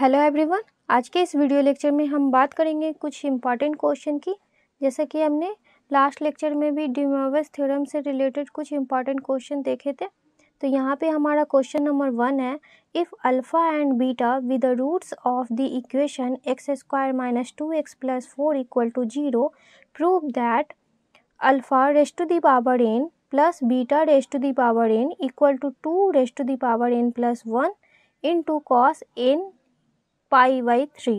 Hello everyone आज के इस वीडियो लेक्चर में हम बात करेंगे कुछ इम्पॉर्टेंट क्वेश्चन की जैसा कि हमने लास्ट लेक्चर में भी डिमोवस थ्योरम से रिलेटेड कुछ इम्पॉर्टेंट क्वेश्चन देखे थे तो यहाँ पे हमारा क्वेश्चन नंबर वन है if alpha and beta with the roots of the equation x square minus two x plus four equal to zero prove that alpha raise to the power n plus beta raise to the power n equal to two raise to the power n plus one in to cos n pi by three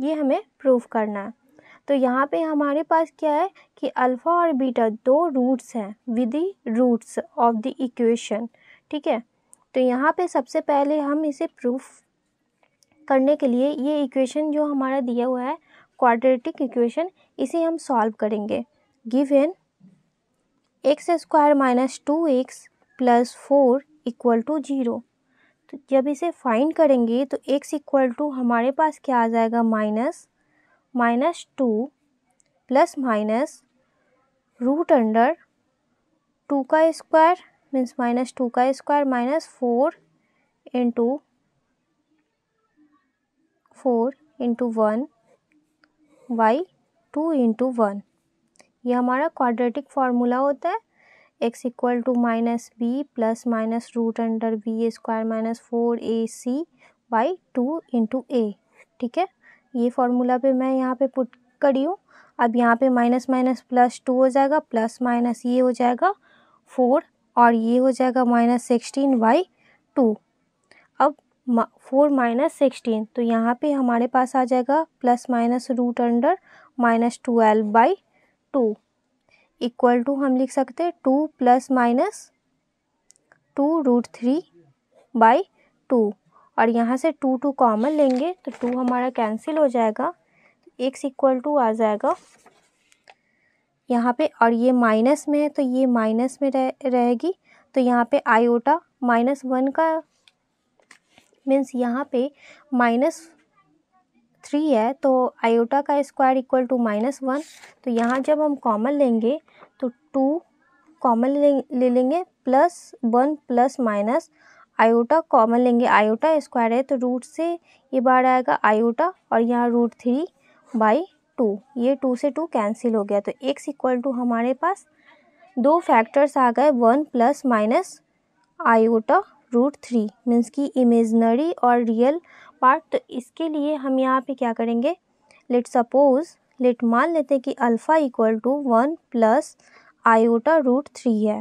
ये हमें proof करना है तो यहाँ पे हमारे पास क्या है कि अल्फ़ा और बीटा दो रूट्स हैं with roots of the equation ठीक है तो यहाँ पे सबसे पहले हम इसे प्रूफ करने के लिए ये इक्वेशन जो हमारा दिया हुआ है क्वाड्रेटिक इक्वेशन इसे हम सॉल्व करेंगे given x square minus two x plus four equal to zero तो जब इसे फाइंड करेंगे तो एक्स इक्वल टू हमारे पास क्या आ जाएगा minus minus two plus minus root under two का स्क्वायर मीन्स माइनस टू का square minus four into four into one by two into one ये हमारा क्वाड्रेटिक फार्मूला होता है x equal to minus b plus minus root under b square minus four a c by two into a ठीक है ये formula पे मैं यहाँ पे पुट करी हूँ अब यहाँ पे माइनस माइनस प्लस टू हो जाएगा प्लस माइनस ये हो जाएगा फोर और ये हो जाएगा माइनस सिक्सटीन बाई टू अब फोर माइनस सिक्सटीन तो यहाँ पे हमारे पास आ जाएगा plus minus root under minus twelve by two equal to हम लिख सकते हैं two plus minus two root three by two और यहाँ से टू टू कॉमन लेंगे तो टू हमारा कैंसिल हो जाएगा तो एक्स इक्वल टू आ जाएगा यहाँ पे और ये माइनस में है तो ये माइनस में रह रहेगी तो यहाँ पे आयोटा माइनस वन का मीन्स यहाँ पे माइनस थ्री है तो आयोटा का square equal to minus one तो यहाँ जब हम कॉमन लेंगे तो टू कॉमन ले, ले लेंगे plus one plus minus iota common लेंगे आयोटा स्क्वायर है तो रूट से ये बार आएगा आयोटा और यहाँ रूट थ्री बाई टू ये टू से टू कैंसिल हो गया तो एक्स इक्वल टू हमारे पास दो फैक्टर्स आ गए one plus minus iota root three means की इमेजनरी और रियल पार्ट तो इसके लिए हम यहाँ पे क्या करेंगे लेट सपोज लेट मान लेते हैं कि alpha equal to one plus iota root three है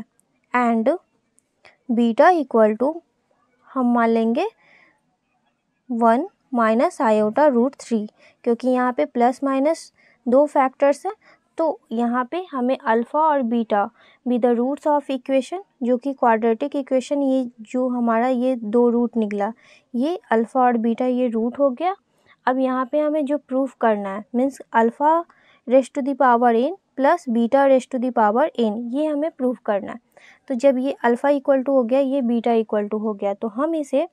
एंड बीटा इक्वल टू हम मान लेंगे one minus iota root three क्योंकि यहाँ पे प्लस माइनस दो फैक्टर्स हैं तो यहाँ पे हमें अल्फ़ा और beta be the roots of equation जो कि क्वाड्रेटिक इक्वेशन ये जो हमारा ये दो रूट निकला ये अल्फ़ा और बीटा ये रूट हो गया अब यहाँ पे हमें जो प्रूफ करना है means alpha raise to the power n plus beta raise to the power n ये हमें प्रूफ करना है तो जब ये अल्फ़ा इक्वल टू हो गया ये बीटा इक्वल टू हो गया तो हम इसे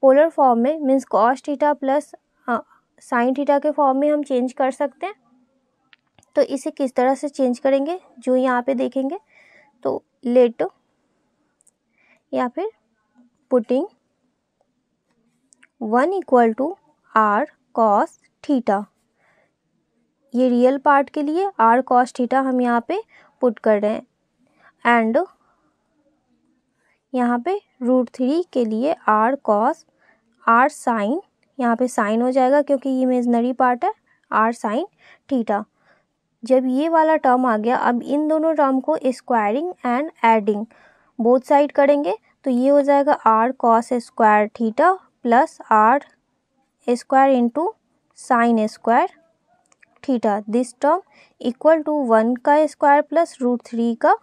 पोलर फॉर्म में means cos theta plus sine theta के फॉर्म में हम चेंज कर सकते हैं तो इसे किस तरह से चेंज करेंगे जो यहाँ पे देखेंगे तो लेट या फिर putting one equal to r cos theta ये रियल पार्ट के लिए आर कॉस थीटा हम यहाँ पे पुट कर रहे हैं एंड यहाँ पे रूट थ्री के लिए आर कॉस आर साइन यहाँ पे साइन हो जाएगा क्योंकि ये इमेजनरी पार्ट है आर साइन थीटा जब ये वाला टर्म आ गया अब इन दोनों टर्म को squaring and adding both side करेंगे तो ये हो जाएगा r cos square theta plus r square into sine square theta this term equal to one का स्क्वायर प्लस रूट थ्री का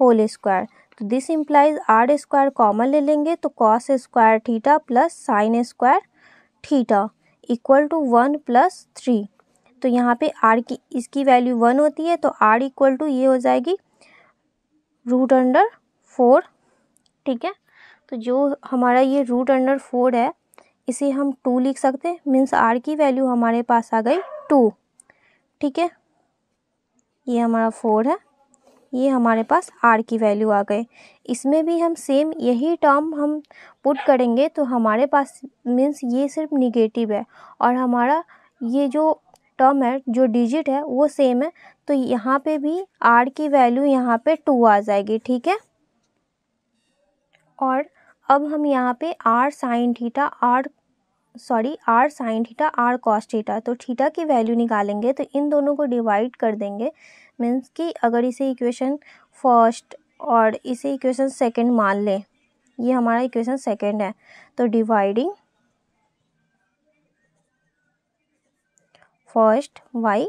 होल स्क्वायर तो this implies r square common ले लेंगे तो cos square theta plus sine square theta equal to one plus three तो यहाँ पे are की इसकी वैल्यू वन होती है तो आर इक्वल टू ये हो जाएगी रूट अंडर फोर ठीक है तो जो हमारा ये रूट अंडर फोर है इसे हम टू लिख सकते हैं मीन्स आर की वैल्यू हमारे पास आ गई टू ठीक है ये हमारा फोर है ये हमारे पास आर की वैल्यू आ गए इसमें भी हम सेम यही टर्म हम पुट करेंगे तो हमारे पास मीन्स ये सिर्फ निगेटिव है और हमारा ये जो टर्म है जो डिजिट है वो सेम है तो यहाँ पे भी आर की वैल्यू यहाँ पे टू आ जाएगी ठीक है और अब हम यहाँ पे r sine theta r sorry r sine theta r cos theta तो थीटा की वैल्यू निकालेंगे तो इन दोनों को डिवाइड कर देंगे मीन्स कि अगर इसे इक्वेशन फर्स्ट और इसे इक्वेशन सेकेंड मान लें ये हमारा इक्वेशन सेकेंड है तो डिवाइडिंग फर्स्ट वाई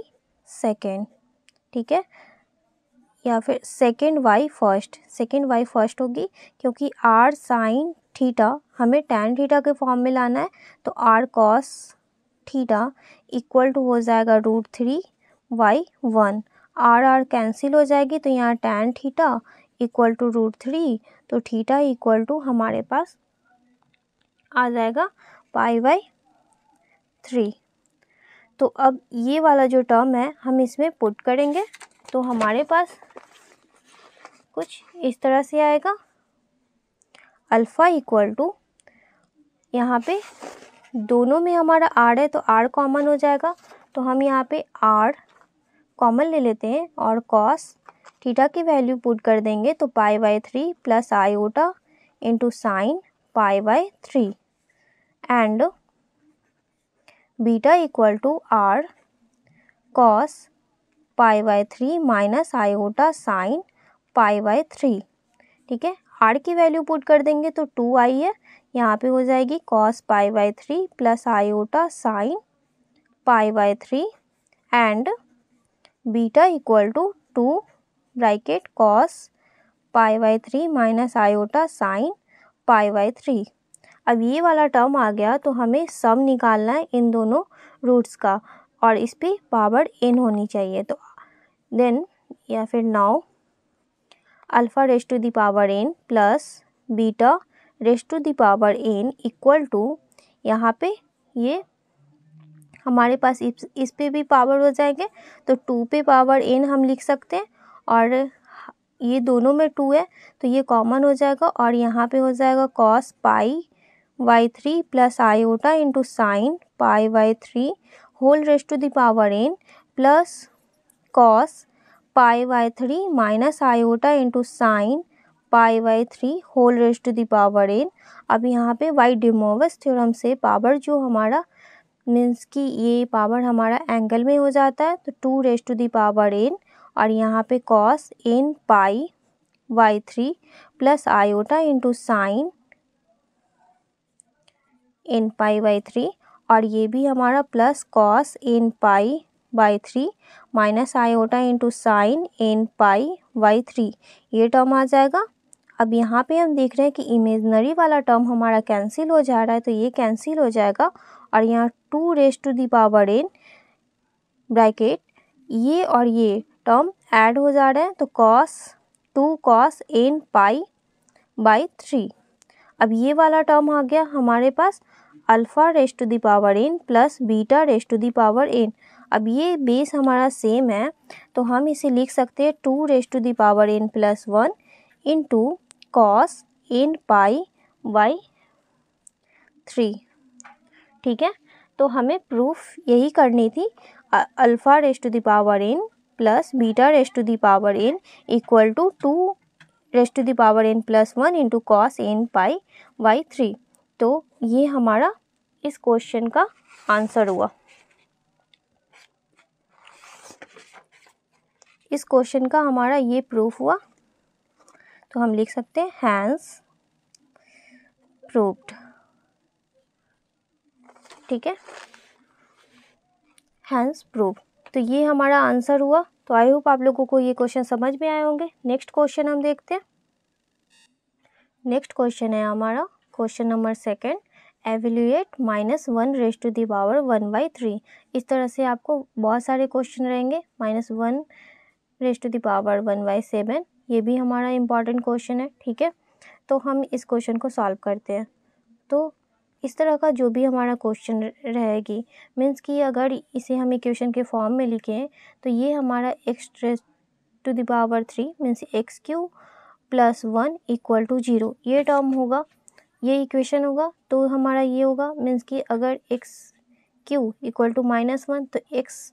सेकेंड ठीक है या फिर second by first second by first होगी क्योंकि आर साइन थीटा हमें टेन थीटा के फॉर्म में लाना है तो r cos theta equal to हो जाएगा root three by one r r cancel हो जाएगी तो यहाँ tan theta equal to root three तो थीटा इक्वल टू हमारे पास आ जाएगा पाई बाई थ्री तो अब ये वाला जो टर्म है हम इसमें पुट करेंगे तो हमारे पास कुछ इस तरह से आएगा अल्फ़ा इक्वल टू यहाँ पे दोनों में हमारा आर है तो आर कॉमन हो जाएगा तो हम यहाँ पे आर कॉमन ले लेते हैं और कॉस थीटा की वैल्यू पुट कर देंगे तो pi by three plus iota into sine pi by three and beta equal to r cos pi by three minus iota sine pi by three ठीक है आर की वैल्यू पुट कर देंगे तो टू आई है यहाँ पे हो जाएगी cos pi by three plus iota sine pi by three and beta equal to two bracket cos pi by three minus iota sine pi by three अब ये वाला टर्म आ गया तो हमें सम निकालना है इन दोनों रूट्स का और इस पर पावर एन होनी चाहिए तो देन या फिर now alpha raise to the power n plus beta raise to the power n equal to यहाँ पे ये हमारे पास इस इस पे भी पावर हो जाएंगे तो टू पे पावर एन हम लिख सकते हैं और ये दोनों में टू है तो ये कॉमन हो जाएगा और यहाँ पे हो जाएगा cos pi by three plus iota into sine pi by three whole raise to the power n plus cos pi by three minus iota into sine pi by three whole raise to the power n अब यहाँ पे by De Moivre's theorem से power जो हमारा means कि ये power हमारा angle में हो जाता है तो two raise to the power n और यहाँ पे cos n pi by three plus iota into sine n pi by three और ये भी हमारा plus cos n pi by three minus iota into sine n pi by three ये term आ जाएगा अब यहाँ पे हम देख रहे हैं कि इमेजनरी वाला टर्म हमारा कैंसिल हो जा रहा है तो ये कैंसिल हो जाएगा और यहाँ two raise to the power n bracket ये और ये टर्म ऐड हो जा रहे हैं तो cos two cos n pi by three अब ये वाला टर्म आ गया हमारे पास alpha raise to power n plus beta raise to the power n अब ये बेस हमारा सेम है तो हम इसे लिख सकते हैं two raise to power n plus one in to cos n pi by three ठीक है तो हमें प्रूफ यही करनी थी alpha raise to power n plus beta raise to the power n equal to two raised to power n plus one into cos n pi by three तो ये हमारा इस क्वेश्चन का आंसर हुआ इस क्वेश्चन का हमारा ये प्रूफ हुआ तो हम लिख सकते हैं हैंस प्रूफ्ड ठीक है हैंस प्रूफ तो ये हमारा आंसर हुआ तो आई होप आप लोगों को ये क्वेश्चन समझ में आए होंगे नेक्स्ट क्वेश्चन हम देखते हैं नेक्स्ट क्वेश्चन है हमारा question number second evaluate minus one raise to the power one by three इस तरह से आपको बहुत सारे क्वेश्चन रहेंगे minus one raise to the power one by seven ये भी हमारा इंपॉर्टेंट क्वेश्चन है ठीक है तो हम इस क्वेश्चन को सॉल्व करते हैं तो इस तरह का जो भी हमारा क्वेश्चन रहेगी मीन्स कि अगर इसे हम इक्वेशन के फॉर्म में लिखें तो ये हमारा x raise to the power three means x cube plus one equal to zero ये टर्म होगा ये इक्वेशन होगा तो हमारा ये होगा मीन्स कि अगर x cube equal to minus one तो x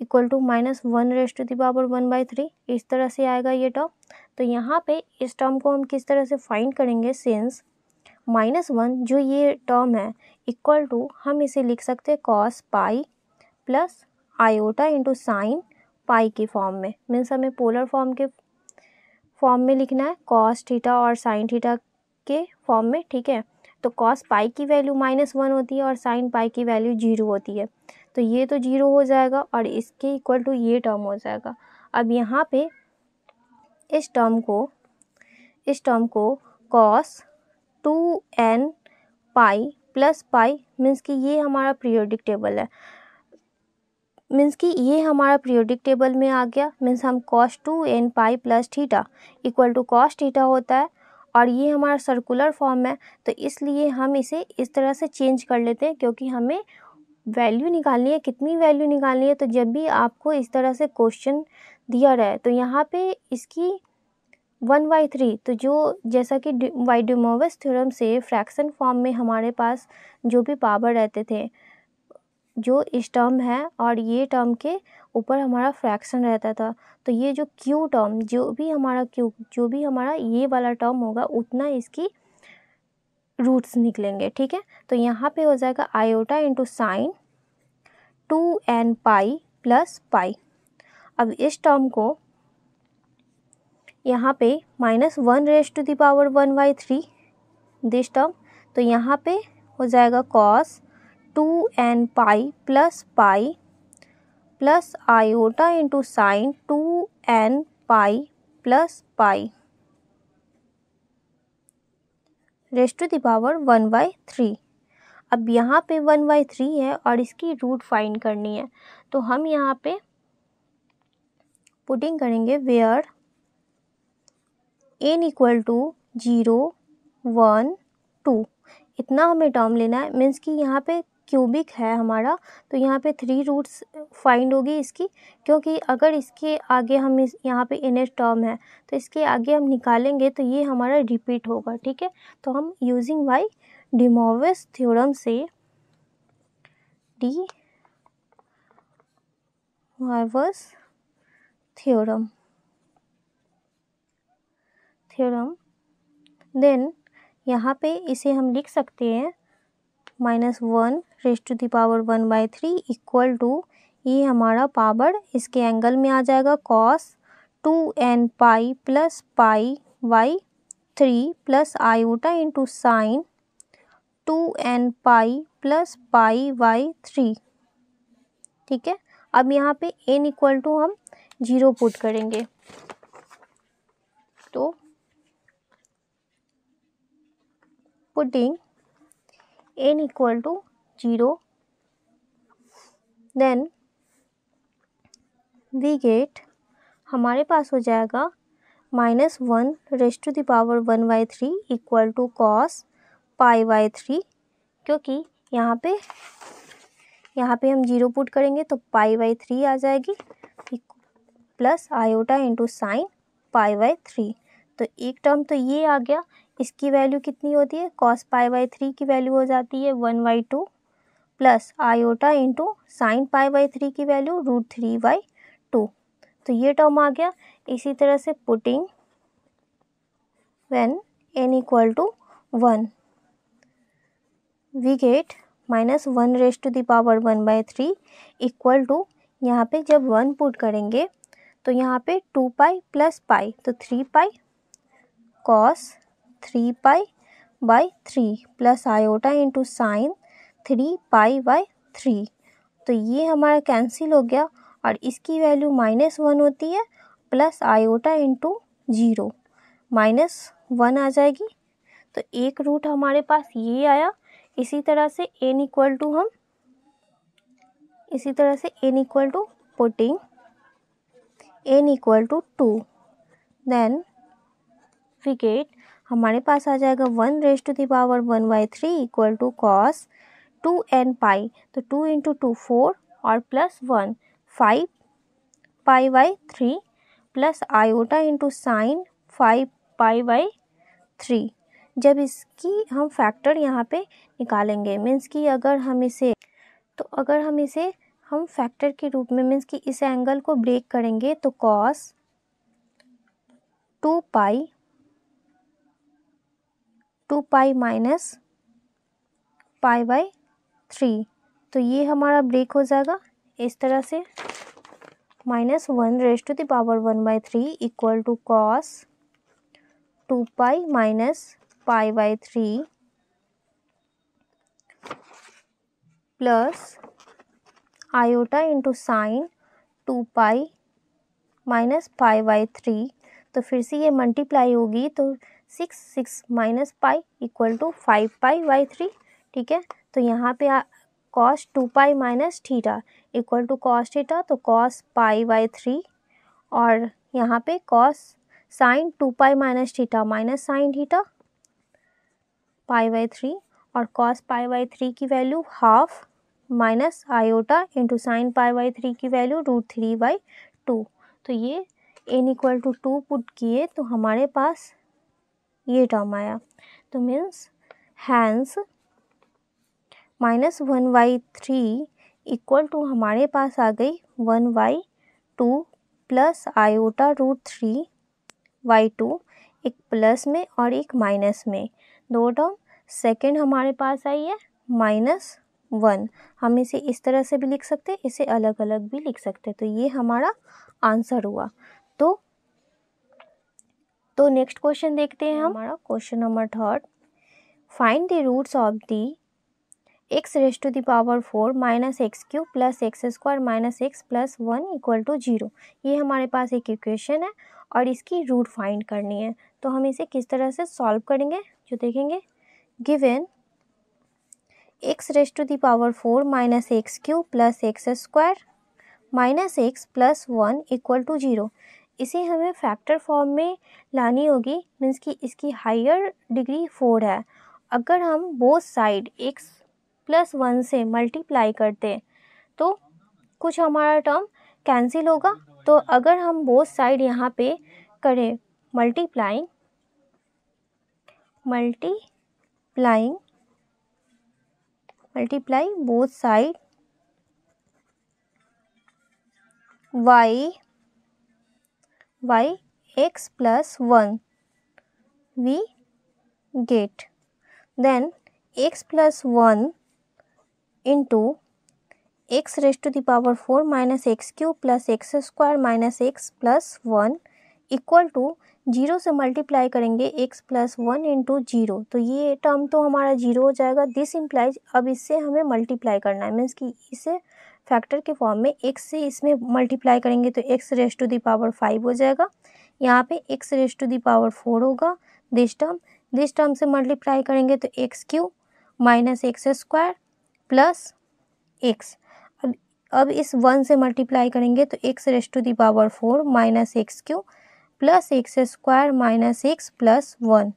equal to minus one raise to the power one by three इस तरह से आएगा ये टर्म तो यहाँ पे इस टर्म को हम किस तरह से फाइंड करेंगे सिंस माइनस वन जो ये टर्म है इक्वल टू हम इसे लिख सकते हैं cos pi plus iota into sine pi के फॉर्म में मीन्स हमें पोलर फॉर्म के फॉर्म में लिखना है कॉस थीटा और साइन थीटा के फॉर्म में ठीक है तो कॉस पाई की वैल्यू माइनस वन होती है और साइन पाई की वैल्यू जीरो होती है तो ये तो जीरो हो जाएगा और इसके इक्वल टू ये टर्म हो जाएगा अब यहाँ पे इस टर्म को इस टर्म को cos two n pi plus pi means कि ये हमारा पीरियोडिक टेबल है मीन्स कि ये हमारा पीरियोडिक टेबल में आ गया मीन्स हम cos two n pi plus theta equal to cos theta होता है और ये हमारा सर्कुलर फॉर्म है तो इसलिए हम इसे इस तरह से चेंज कर लेते हैं क्योंकि हमें वैल्यू निकालनी है कितनी वैल्यू निकालनी है तो जब भी आपको इस तरह से क्वेश्चन दिया रहा है तो यहाँ पे इसकी वन बाई थ्री तो जो जैसा कि वाई ड्यूमोवस थ्योरम से फ्रैक्शन फॉर्म में हमारे पास जो भी पावर रहते थे जो इस टर्म है और ये टर्म के ऊपर हमारा फ्रैक्शन रहता था तो ये जो क्यू टर्म जो भी हमारा क्यू जो भी हमारा ये वाला टर्म होगा उतना इसकी रूट्स निकलेंगे ठीक है तो यहाँ पे हो जाएगा iota into sine two n pi plus pi अब इस टर्म को यहाँ पे minus one raise to the power one by three this term तो यहाँ पे हो जाएगा cos two n pi plus pi plus iota into sine two n pi plus pi raise to the power one by three अब यहाँ पे one by three है और इसकी रूट फाइंड करनी है तो हम यहाँ पे पुटिंग करेंगे where n equal to zero one two इतना हमें टर्म लेना है मीन्स कि यहाँ पे क्यूबिक है हमारा तो यहाँ पे थ्री रूट्स फाइंड होगी इसकी क्योंकि अगर इसके आगे हम इस यहाँ पे इन टर्म है तो इसके आगे हम निकालेंगे तो ये हमारा रिपीट होगा ठीक है तो हम यूजिंग बाई डिमोविस थ्योरम से डी वाइवस थ्योरम थ्योरम देन यहाँ पे इसे हम लिख सकते हैं minus one raised to the power one by three equal to ये हमारा पावर इसके एंगल में आ जाएगा cos two n pi plus pi by three plus iota into sine two n pi plus pi by three ठीक है अब यहाँ पे एन इक्वल टू हम जीरो पुट करेंगे तो putting n equal to 0 then we गेट हमारे पास हो जाएगा minus one raised to the power one by three equal to cos pi by three क्योंकि यहाँ पे यहाँ पे हम जीरो पुट करेंगे तो पाई बाई थ्री आ जाएगी plus iota into sine pi by three तो एक टर्म तो ये आ गया इसकी वैल्यू कितनी होती है कॉस पाई बाई थ्री की वैल्यू हो जाती है one by two plus iota into sine pi by three की value root three by two तो ये टर्म आ गया इसी तरह से putting when n equal to one we get minus one raise to the power one by three equal to यहाँ पे जब वन पुट करेंगे तो यहाँ पे टू पाई प्लस पाई तो three pi cos three pi by three plus iota into sine three pi by three तो ये हमारा कैंसिल हो गया और इसकी वैल्यू माइनस वन होती है plus iota into zero minus one आ जाएगी तो एक रूट हमारे पास ये आया इसी तरह से एन इक्वल टू हम इसी तरह से n equal to putting n equal to two then फिकेट हमारे पास आ जाएगा one raise to the power one by three equal to cos two n pi तो टू इंटू टू फोर और plus one five pi by three plus iota into sine five pi by three जब इसकी हम factor यहाँ पे निकालेंगे means कि अगर हम इसे तो अगर हम इसे हम फैक्टर के रूप में मीन्स कि इस एंगल को ब्रेक करेंगे तो cos two pi two pi minus pi by three तो ये हमारा ब्रेक हो जाएगा इस तरह से minus one raise to the power one by three equal to cos two pi minus pi by three plus iota into sine two pi minus pi by three तो फिर से ये मल्टीप्लाई होगी तो six six minus pi equal to five pi by three ठीक है तो यहाँ पे cos two pi minus theta equal to cos theta तो कॉस पाई बाई थ्री और यहाँ पे cos sine two pi minus theta minus sine theta pi by three और कॉस पाई बाई थ्री की value half minus iota into sine pi by three की value root three by two तो ये n equal to two put किए तो हमारे पास ये टर्म आया तो means hence minus one by three equal to हमारे पास आ गई one by two plus iota root three by two एक प्लस में और एक माइनस में दो टर्म सेकेंड हमारे पास आई है माइनस वन हम इसे इस तरह से भी लिख सकते हैं इसे अलग अलग भी लिख सकते हैं तो ये हमारा आंसर हुआ तो तो नेक्स्ट क्वेश्चन देखते हैं हम्म। हमारा question number third find the roots of the x raise to the power four minus x cube plus x square minus x plus one equal to zero ये हमारे पास एक इक्वेशन है और इसकी रूट फाइंड करनी है तो हम इसे किस तरह से सॉल्व करेंगे जो देखेंगे given x raise to the power four minus x cube plus x square minus x plus one equal to zero इसे हमें फैक्टर फॉर्म में लानी होगी मीन्स कि इसकी हायर डिग्री फोर है अगर हम both side x plus one से मल्टीप्लाई करते तो कुछ हमारा टर्म कैंसिल होगा तो अगर हम बोथ साइड यहाँ पे करें multiplying multiplying multiply both side by by x plus 1 we get. Then x plus 1 into x raised to the power 4 minus x cube plus x square minus x plus 1 equal to zero से multiply करेंगे x plus one into zero तो ये term तो हमारा zero हो जाएगा this implies अब इससे हमें मल्टीप्लाई करना है मीन्स कि इसे फैक्टर के फॉर्म में एक्स से इसमें मल्टीप्लाई करेंगे तो x raise to power five हो जाएगा यहाँ पे x raise to the power four होगा दिस टर्म दिस टर्म से मल्टीप्लाई करेंगे तो x cube minus x square plus x अब अब इस वन से मल्टीप्लाई करेंगे तो x raise to the power four minus x cube plus x square minus x plus one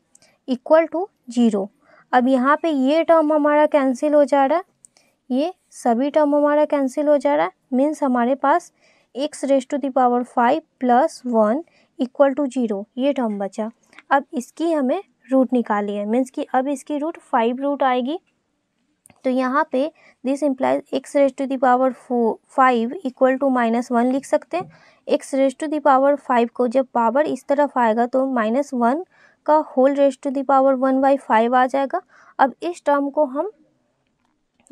equal to zero अब यहाँ पे ये टर्म हमारा कैंसिल हो जा रहा है ये सभी टर्म हमारा कैंसिल हो जा रहा है मीन्स हमारे पास x raise to the power five plus one equal to zero ये टर्म बचा अब इसकी हमें रूट निकाली है मीन्स कि अब इसकी रूट फाइव रूट आएगी तो यहाँ पे this implies x raise to the power four five equal to minus one लिख सकते हैं x raise to the power five को जब पावर इस तरफ आएगा तो माइनस वन का whole raise to the power one by five आ जाएगा अब इस टर्म को हम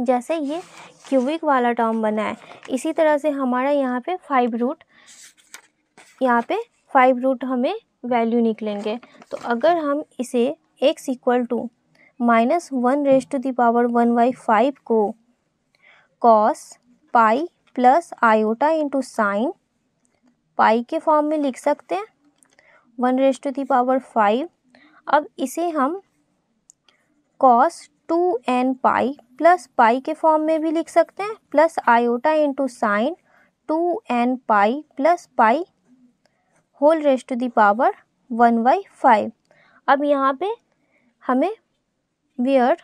जैसे ये क्यूबिक वाला टर्म बना है इसी तरह से हमारा यहाँ पे फाइव रूट यहाँ पे फाइव रूट हमें वैल्यू निकलेंगे तो अगर हम इसे x equal to minus one raise to the power one by five को cos pi plus iota into sine pi के फॉर्म में लिख सकते हैं one raise to the power five अब इसे हम cos two n pi plus pi के फॉर्म में भी लिख सकते हैं plus iota into sine two n pi plus pi whole raised to the power one by five अब यहाँ पे हमें where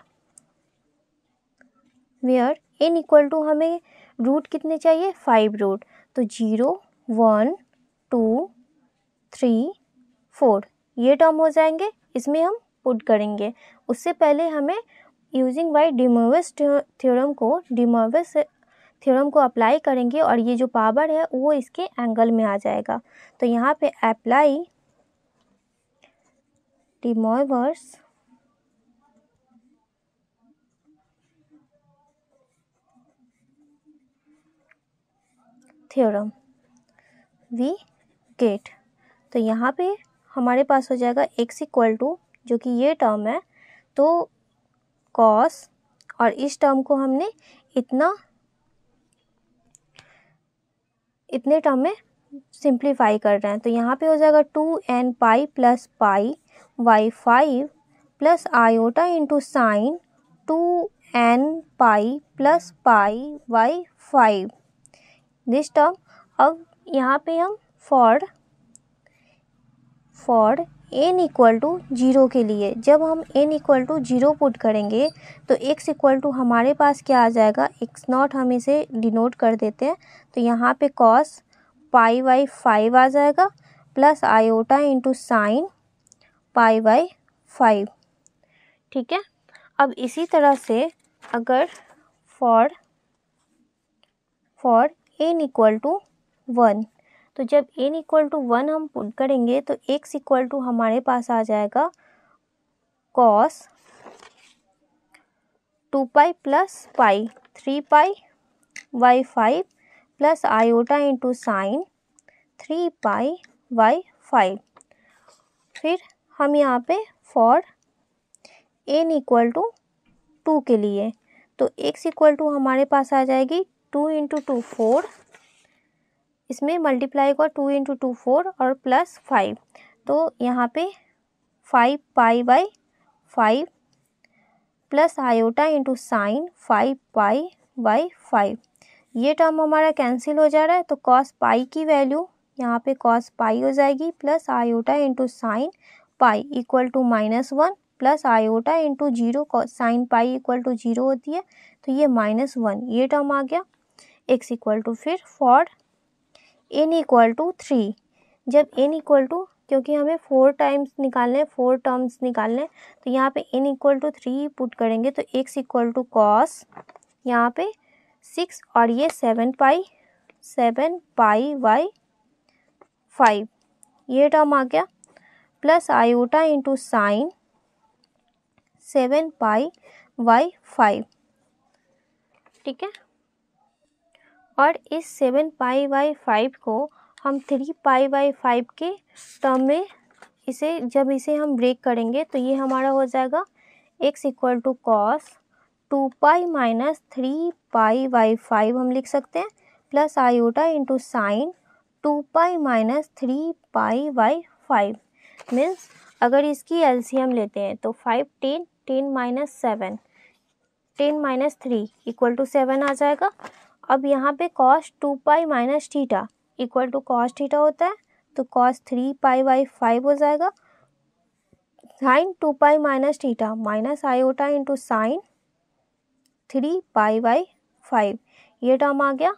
where n equal to हमें रूट कितने चाहिए फाइव रूट तो zero one two three four ये टर्म हो जाएंगे इसमें हम पुट करेंगे उससे पहले हमें यूजिंग बाई डिमर्वस थ्योरम को डिमर्वस थ्योरम को अप्लाई करेंगे और ये जो पावर है वो इसके एंगल में आ जाएगा तो यहाँ पे apply De Moivre's theorem we get तो यहाँ पे हमारे पास हो जाएगा एक्स इक्वल टू जो कि ये टर्म है तो कॉस और इस टर्म को हमने इतना इतने टर्म में सिंप्लीफाई कर रहे हैं तो यहाँ पे हो जाएगा two n pi plus pi by five plus iota into sine two n pi plus pi by five this term अब यहाँ पे हम for for n equal to zero के लिए जब हम n equal to zero put करेंगे तो एक्स इक्वल टू हमारे पास क्या आ जाएगा एक्स नॉट हम इसे डिनोट कर देते हैं तो यहाँ पे कॉस पाई बाई फाइव आ जाएगा plus iota into sine pi by five ठीक है अब इसी तरह से अगर for for n equal to one तो जब एन इक्वल टू वन हम पुट करेंगे तो एक्स इक्वल टू हमारे पास आ जाएगा cos two pi plus pi three pi by five plus iota into sine three pi by five फिर हम यहाँ पे for n equal to two के लिए तो एक्स इक्वल टू हमारे पास आ जाएगी टू इंटू टू फोर इसमें मल्टीप्लाई का टू इंटू टू फोर और प्लस फाइव तो यहाँ पे five pi by five plus iota into sine five pi by five ये टर्म हमारा कैंसिल हो जा रहा है तो कॉस पाई की वैल्यू यहाँ पे कॉस पाई हो जाएगी plus iota into sine pi equal to minus one plus iota into zero sine pi equal to zero होती है तो ये माइनस वन ये टर्म आ गया एक्स इक्वल टू फिर for n equal to three जब एन इक्वल टू क्योंकि हमें फोर टाइम्स निकालने हैं फोर टर्म्स निकालने हैं तो यहाँ पे n equal to three put करेंगे तो एक्स इक्वल टू कॉस यहाँ पे सिक्स और ये seven pi seven pi by five ये टर्म आ गया plus iota into sine seven pi by five ठीक है और इस सेवन पाई बाई फाइव को हम थ्री पाई बाई फाइव के टर्म में इसे जब इसे हम ब्रेक करेंगे तो ये हमारा हो जाएगा x equal to cos two pi minus three pi by five हम लिख सकते हैं plus iota into sine two pi minus three pi by five means अगर इसकी एलसीएम लेते हैं तो five ten ten minus seven ten minus three equal to seven आ जाएगा अब यहाँ पे cos two pi minus theta equal to cos theta होता है तो cos three pi by five हो जाएगा sine two pi minus theta minus iota into sine three pi by five ये टर्म आ गया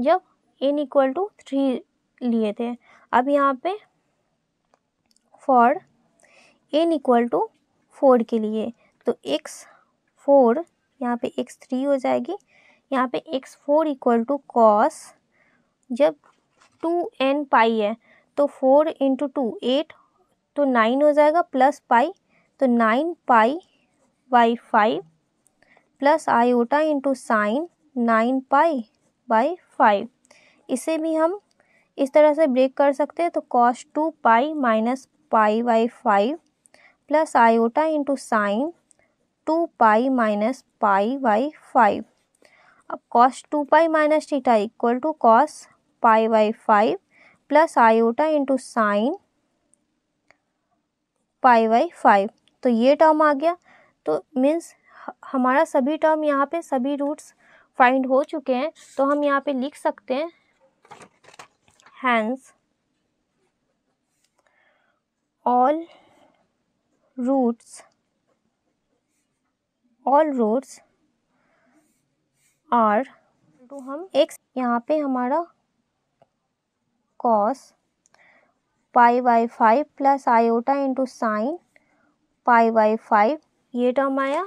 जब एन इक्वल टू थ्री लिए थे अब यहाँ पे for n equal to four के लिए तो एक्स फोर यहाँ पे एक्स थ्री हो जाएगी यहाँ पे x four equal to cos जब टू एन पाई है तो फोर इंटू टू एट तो नाइन हो जाएगा प्लस पाई तो nine pi by five plus iota into sine nine pi by five इसे भी हम इस तरह से ब्रेक कर सकते हैं तो cos two pi minus pi by five plus iota into sine two pi minus pi by five अब cos two pi minus theta equal to cos pi by five plus iota into sine pi by five तो ये term आ गया तो means हमारा सभी term यहाँ पे सभी रूट्स फाइंड हो चुके हैं तो हम यहाँ पे लिख सकते हैं hence all roots all roots are two तो हम एक्स यहाँ पे हमारा cos pi by five plus iota into sine pi by five ये टर्म आया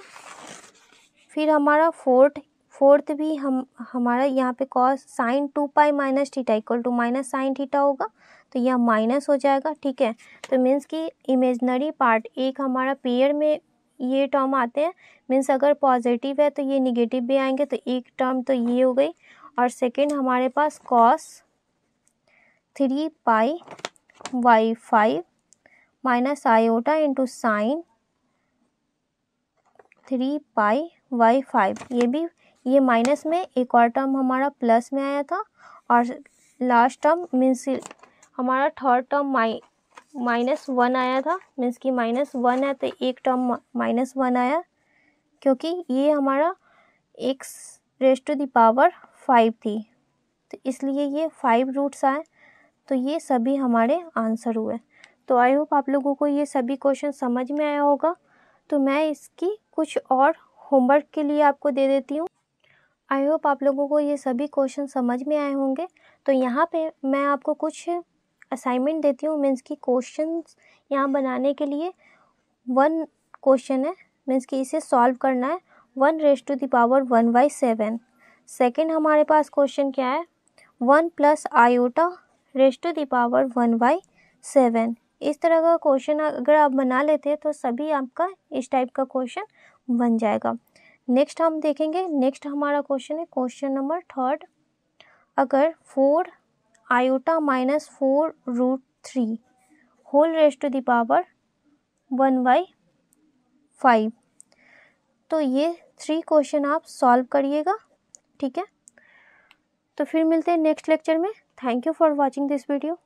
फिर हमारा फोर्थ फोर्थ भी हम हमारा यहाँ पे cos sine two pi minus theta equal to minus sine theta होगा तो यह माइनस हो जाएगा ठीक है तो मीन्स कि इमेजनरी पार्ट एक हमारा पेयर में ये टर्म आते हैं मीन्स अगर पॉजिटिव है तो ये निगेटिव भी आएंगे तो एक टर्म तो ये हो गई और सेकेंड हमारे पास cos three pi by five minus iota into sine three pi by five ये भी ये माइनस में एक और टर्म हमारा प्लस में आया था और लास्ट टर्म मीन्स हमारा third term my minus one आया था मीन्स कि माइनस वन है तो एक टर्म माइनस वन आया क्योंकि ये हमारा x raise to the power five थी तो इसलिए ये फाइव रूट्स आए तो ये सभी हमारे आंसर हुए तो आई होप आप लोगों को ये सभी क्वेश्चन समझ में आया होगा तो मैं इसकी कुछ और होमवर्क के लिए आपको दे देती हूँ आई होप आप लोगों को ये सभी क्वेश्चन समझ में आए होंगे तो यहाँ पे मैं आपको कुछ असाइनमेंट देती हूँ मीन्स की क्वेश्चन यहाँ बनाने के लिए वन क्वेश्चन है मीन्स कि इसे सॉल्व करना है one raise to the power one by seven second हमारे पास क्वेश्चन क्या है one plus iota raise to the power one by seven इस तरह का क्वेश्चन अगर आप बना लेते हैं तो सभी आपका इस टाइप का क्वेश्चन बन जाएगा नेक्स्ट हम देखेंगे नेक्स्ट हमारा क्वेश्चन है क्वेश्चन नंबर थर्ड अगर four iota minus four root three whole raised to the power one by five तो ये थ्री क्वेश्चन आप सॉल्व करिएगा ठीक है तो फिर मिलते हैं नेक्स्ट लेक्चर में thank you for watching this video